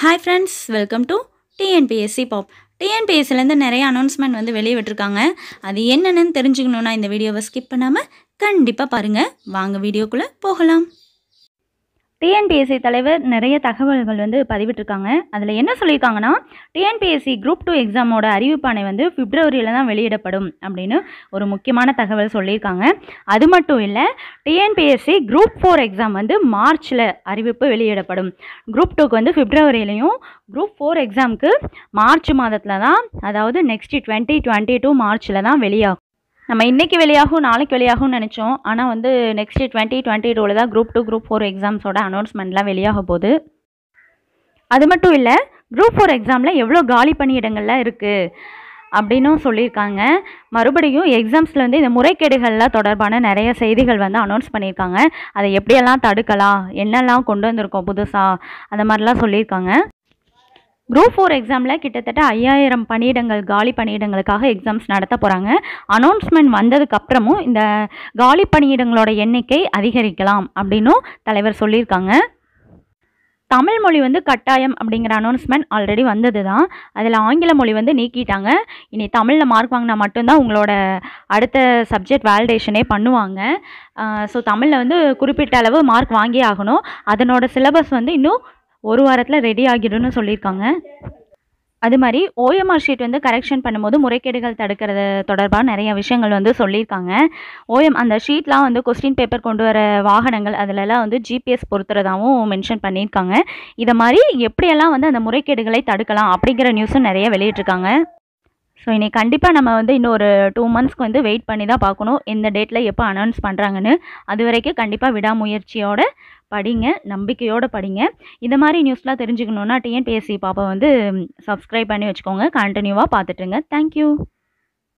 hi friends welcome to TNPSC பாப் டிஎன்பிஎஸ்சிலேருந்து நிறைய அனௌன்ஸ்மெண்ட் வந்து வெளியே விட்டுருக்காங்க அது என்னென்னு தெரிஞ்சுக்கணுன்னா இந்த வீடியோவை ஸ்கிப் பண்ணாமல் கண்டிப்பாக பாருங்கள் வாங்க வீடியோக்குள்ளே போகலாம் டிஎன்பிஎஸ்சி தலைவர் நிறைய தகவல்கள் வந்து பதிவிட்டிருக்காங்க அதில் என்ன சொல்லியிருக்காங்கன்னா டிஎன்பிஎஸ்சி குரூப் டூ எக்ஸாமோட அறிவிப்பானை வந்து பிப்ரவரியில் தான் வெளியிடப்படும் அப்படின்னு ஒரு முக்கியமான தகவல் சொல்லியிருக்காங்க அது மட்டும் இல்லை டிஎன்பிஎஸ்சி குரூப் ஃபோர் எக்ஸாம் வந்து மார்ச்சில் அறிவிப்பு வெளியிடப்படும் குரூப் டூக்கு வந்து பிப்ரவரியிலையும் குரூப் ஃபோர் எக்ஸாமுக்கு மார்ச் மாதத்தில் தான் அதாவது நெக்ஸ்ட் டுவெண்ட்டி டுவெண்ட்டி டூ மார்ச்சில் தான் வெளியாகும் நம்ம இன்றைக்கி வெளியாகும் நாளைக்கு வெளியாகும்னு நினச்சோம் ஆனால் வந்து நெக்ஸ்ட் டுவெண்ட்டி டுவெண்ட்டி டூவில் தான் குரூப் டூ குரூப் ஃபோர் எக்ஸாம்ஸோட அனௌன்ஸ்மெண்ட்லாம் வெளியாக போகுது அது மட்டும் இல்லை குரூப் ஃபோர் எக்ஸாமில் எவ்வளோ காலி பணியிடங்கள்லாம் இருக்குது அப்படின்னும் சொல்லியிருக்காங்க மறுபடியும் எக்ஸாம்ஸில் வந்து இந்த முறைகேடுகள்லாம் தொடர்பான நிறைய செய்திகள் வந்து அனௌன்ஸ் பண்ணியிருக்காங்க அதை எப்படியெல்லாம் தடுக்கலாம் என்னெல்லாம் கொண்டு வந்திருக்கோம் புதுசாக அந்த மாதிரிலாம் சொல்லியிருக்காங்க குரூப் ஃபோர் எக்ஸாமில் கிட்டத்தட்ட ஐயாயிரம் பணியிடங்கள் காலி பணியிடங்களுக்காக எக்ஸாம்ஸ் நடத்த போகிறாங்க அனௌன்ஸ்மெண்ட் வந்ததுக்கப்புறமும் இந்த காலி பணியிடங்களோட எண்ணிக்கை அதிகரிக்கலாம் அப்படின்னும் தலைவர் சொல்லியிருக்காங்க தமிழ் மொழி வந்து கட்டாயம் அப்படிங்கிற அனௌன்ஸ்மெண்ட் ஆல்ரெடி வந்தது தான் அதில் ஆங்கில மொழி வந்து நீக்கிட்டாங்க இனி தமிழில் மார்க் வாங்கினா மட்டும்தான் உங்களோட அடுத்த சப்ஜெக்ட் வேலிடேஷனே பண்ணுவாங்க ஸோ தமிழில் வந்து குறிப்பிட்ட அளவு மார்க் வாங்கி ஆகணும் அதனோட சிலபஸ் வந்து இன்னும் ஒரு வாரத்தில் ரெடி ஆகிடும்னு சொல்லியிருக்காங்க அது மாதிரி ஓஎம்ஆர் ஷீட் வந்து கரெக்ஷன் பண்ணும்போது முறைகேடுகள் தடுக்கிறது தொடர்பாக நிறைய விஷயங்கள் வந்து சொல்லியிருக்காங்க ஓஎம் அந்த ஷீட்லாம் வந்து கொஸ்டின் பேப்பர் கொண்டு வர வாகனங்கள் அதிலெல்லாம் வந்து ஜிபிஎஸ் பொறுத்துறதாகவும் மென்ஷன் பண்ணியிருக்காங்க இதை மாதிரி எப்படியெல்லாம் வந்து அந்த முறைகேடுகளை தடுக்கலாம் அப்படிங்கிற நியூஸும் நிறைய வெளியிட்டிருக்காங்க ஸோ இனி கண்டிப்பாக நம்ம வந்து இன்னொரு டூ மந்த்ஸ்க்கு வந்து வெயிட் பண்ணி தான் பார்க்கணும் இந்த டேட்டில் எப்போ அனௌன்ஸ் பண்ணுறாங்கன்னு அது வரைக்கும் கண்டிப்பாக விடாமுயற்சியோடு படிங்க நம்பிக்கையோடு படிங்க இந்த மாதிரி நியூஸ்லாம் தெரிஞ்சுக்கணுன்னா டிஎன்பிஎஸ்சி பாப்பா வந்து சப்ஸ்கிரைப் பண்ணி வச்சுக்கோங்க கண்டினியூவாக பார்த்துட்டுங்க தேங்க்யூ